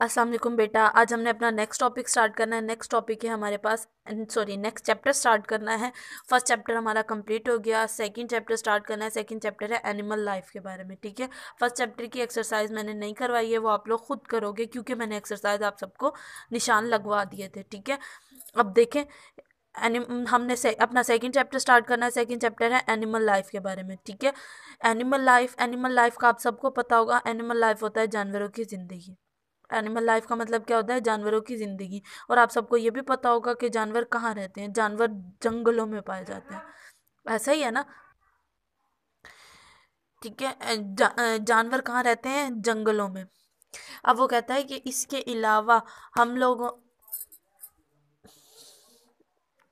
असलम बेटा आज हमने अपना नेक्स्ट टॉपिक स्टार्ट करना है नेक्स्ट टॉपिक है हमारे पास सॉरी नेक्स्ट चैप्टर स्टार्ट करना है फर्स्ट चैप्टर हमारा कंप्लीट हो गया सेकंड चैप्टर स्टार्ट करना है सेकंड चैप्टर है एनिमल लाइफ के बारे में ठीक है फर्स्ट चैप्टर की एक्सरसाइज मैंने नहीं करवाई है वो आप लोग खुद करोगे क्योंकि मैंने एक्सरसाइज आप सबको निशान लगवा दिए थे ठीक है अब देखें एनिम हमने से, अपना सेकंड चैप्टर स्टार्ट करना है सेकंड चैप्टर है एनिमल लाइफ के बारे में ठीक है एनिमल लाइफ एनिमल लाइफ का आप सबको पता होगा एनिमल लाइफ होता है जानवरों की ज़िंदगी एनिमल लाइफ का मतलब क्या होता है जानवरों की ज़िंदगी और आप सबको ये भी पता होगा कि जानवर कहाँ रहते हैं जानवर जंगलों में पाए जाते हैं ऐसा ही है ना ठीक है जा, जानवर कहाँ रहते हैं जंगलों में अब वो कहता है कि इसके अलावा हम लोग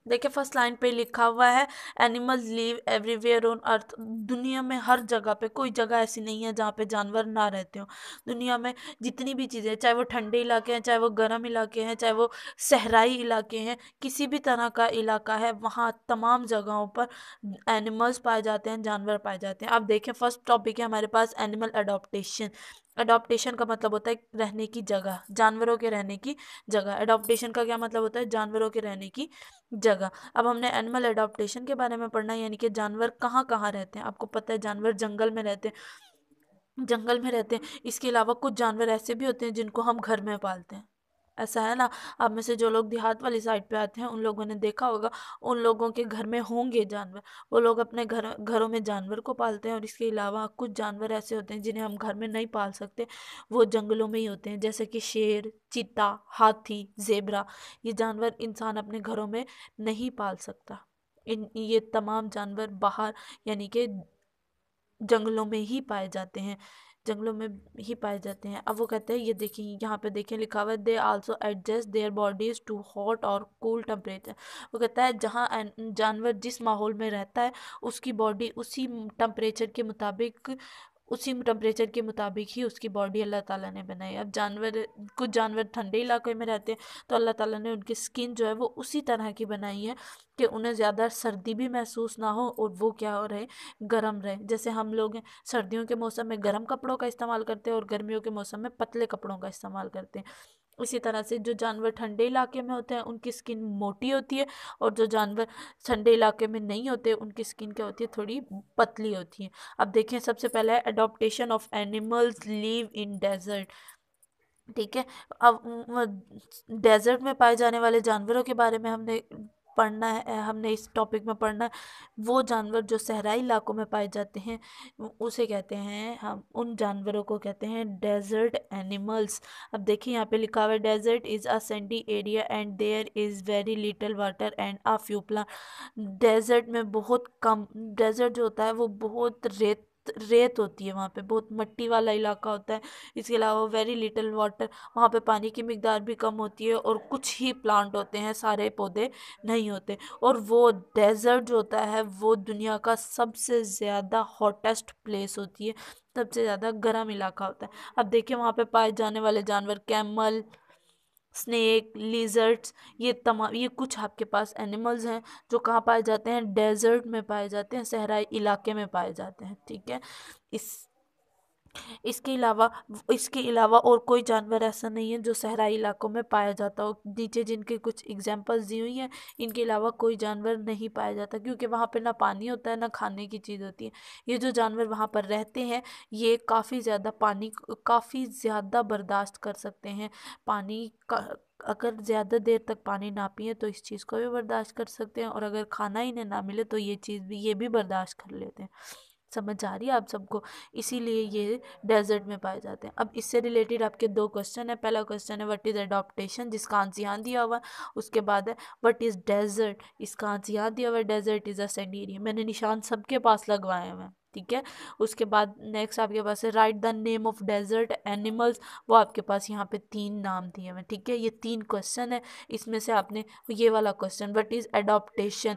देखिए फर्स्ट लाइन पे लिखा हुआ है animal live everywhere on earth दुनिया में हर जगह पे कोई जगह ऐसी नहीं है जहाँ पे जानवर ना रहते हो दुनिया में जितनी भी चीज़ें चाहे वो ठंडे इलाके हैं चाहे वो गर्म इलाके हैं चाहे वो सहराई इलाके हैं किसी भी तरह का इलाका है वहाँ तमाम जगहों पर एनिमल्स पाए जाते हैं जानवर पाए जाते हैं आप देखें फर्स्ट टॉपिक है हमारे पास एनिमल अडोप्टेशन अडोप्टेशन का मतलब होता है रहने की जगह जानवरों के रहने की जगह अडोप्टेशन का क्या मतलब होता है जानवरों के रहने की जगह अब हमने एनिमल अडोप्टेशन के बारे में पढ़ना है यानी कि जानवर कहाँ कहाँ रहते हैं आपको पता है जानवर जंगल में रहते हैं जंगल में रहते हैं इसके अलावा कुछ जानवर ऐसे भी होते हैं जिनको हम घर में पालते हैं ऐसा है ना आप में से जो लोग देहात वाली साइड पे आते हैं उन लोगों ने देखा होगा उन लोगों के घर में होंगे जानवर वो लोग अपने घर घरों में जानवर को पालते हैं और इसके अलावा कुछ जानवर ऐसे होते हैं जिन्हें हम घर में नहीं पाल सकते वो जंगलों में ही होते हैं जैसे कि शेर चीता हाथी जेबरा ये जानवर इंसान अपने घरों में नहीं पाल सकता इन ये तमाम जानवर बाहर यानी कि जंगलों में ही पाए जाते हैं जंगलों में ही पाए जाते हैं अब वो कहते हैं ये देखें यहाँ पे देखें लिखा हुआ they also adjust their bodies to hot और कूल टम्परेचर वो कहता है जहाँ जानवर जिस माहौल में रहता है उसकी बॉडी उसी टम्परेचर के मुताबिक उसी टेम्परेचर के मुताबिक ही उसकी बॉडी अल्लाह ताला ने बनाई अब जानवर कुछ जानवर ठंडे इलाक़े में रहते हैं तो अल्लाह ताला ने उनकी स्किन जो है वो उसी तरह की बनाई है कि उन्हें ज़्यादा सर्दी भी महसूस ना हो और वो क्या हो रहे गर्म रहे जैसे हम लोग हैं सर्दियों के मौसम में गर्म कपड़ों का इस्तेमाल करते हैं और गर्मियों के मौसम में पतले कपड़ों का इस्तेमाल करते हैं इसी तरह से जो जानवर ठंडे इलाके में होते हैं उनकी स्किन मोटी होती है और जो जानवर ठंडे इलाके में नहीं होते उनकी स्किन क्या होती है थोड़ी पतली होती है अब देखें सबसे पहले है adoption of animals live in desert ठीक है अब डेजर्ट में पाए जाने वाले जानवरों के बारे में हमने पढ़ना है हमने इस टॉपिक में पढ़ना है वो जानवर जो सहराई इलाकों में पाए जाते हैं उसे कहते हैं हम उन जानवरों को कहते हैं डेजर्ट एनिमल्स अब देखिए यहाँ पे लिखा हुआ है desert is a sandy area and there is very little water and a few plant desert में बहुत कम डेजर्ट जो होता है वो बहुत रेत रेत होती है वहाँ पे बहुत मट्टी वाला इलाका होता है इसके अलावा वेरी लिटिल वाटर वहाँ पे पानी की मकदार भी कम होती है और कुछ ही प्लांट होते हैं सारे पौधे नहीं होते और वो डेजर्ट जो होता है वो दुनिया का सबसे ज़्यादा हॉटेस्ट प्लेस होती है सबसे ज़्यादा गर्म इलाका होता है अब देखिए वहाँ पे पाए जाने वाले जानवर कैमल स्नैक लिजर्ट्स ये तमाम ये कुछ आपके पास एनिमल्स हैं जो कहाँ पाए जाते हैं डेजर्ट में पाए जाते हैं सहराई इलाके में पाए जाते हैं ठीक है इस इसके अलावा इसके अलावा और कोई जानवर ऐसा नहीं है जो सहराई इलाकों में पाया जाता हो नीचे जिनके कुछ एग्जांपल्स दी हुई हैं इनके अलावा कोई जानवर नहीं पाया जाता क्योंकि वहाँ पर ना पानी होता है ना खाने की चीज़ होती है ये जो जानवर वहाँ पर रहते हैं ये काफ़ी ज़्यादा पानी काफ़ी ज़्यादा बर्दाश्त कर सकते हैं पानी का अगर ज़्यादा देर तक पानी ना पिए तो इस चीज़ को भी बर्दाश्त कर सकते हैं और अगर खाना ही ना मिले तो ये चीज़ भी ये भी बर्दाश्त कर लेते हैं समझ आ रही है आप सबको इसीलिए ये डेजर्ट में पाए जाते हैं अब इससे रिलेटेड आपके दो क्वेश्चन है पहला क्वेश्चन है व्हाट इज़ एडॉप्टेशन जिसका आंसर यहाँ दिया हुआ उसके बाद है व्हाट इज़ डेजर्ट इसका आंसर यहाँ दिया हुआ डेजर्ट इज़ अ सेंड मैंने निशान सबके पास लगवाए हुए हैं ठीक है उसके बाद नेक्स्ट आपके पास है right the name of desert animals वो आपके पास यहाँ पे तीन नाम दिए हुए ठीक है ये तीन क्वेश्चन है इसमें से आपने ये वाला क्वेश्चन वट इज़ एडोप्टेशन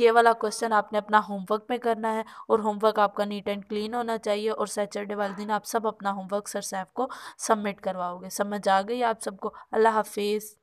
ये वाला क्वेश्चन आपने अपना होमवर्क में करना है और होमवर्क आपका नीट एंड क्लीन होना चाहिए और सैटरडे वाले दिन आप सब अपना होमवर्क सर साहब को सबमिट करवाओगे समझ आ गई आप सबको अल्लाह हाफिज़